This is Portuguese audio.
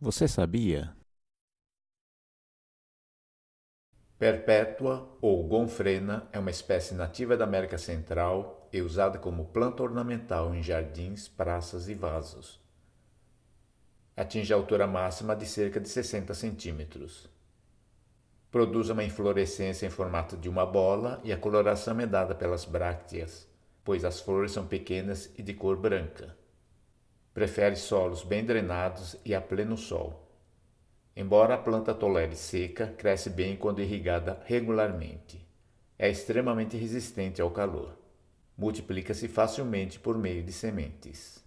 Você sabia? Perpétua ou gonfrena é uma espécie nativa da América Central e usada como planta ornamental em jardins, praças e vasos. Atinge a altura máxima de cerca de 60 centímetros. Produz uma inflorescência em formato de uma bola e a coloração é dada pelas brácteas, pois as flores são pequenas e de cor branca prefere solos bem drenados e a pleno sol. Embora a planta tolere seca, cresce bem quando irrigada regularmente. É extremamente resistente ao calor. Multiplica-se facilmente por meio de sementes.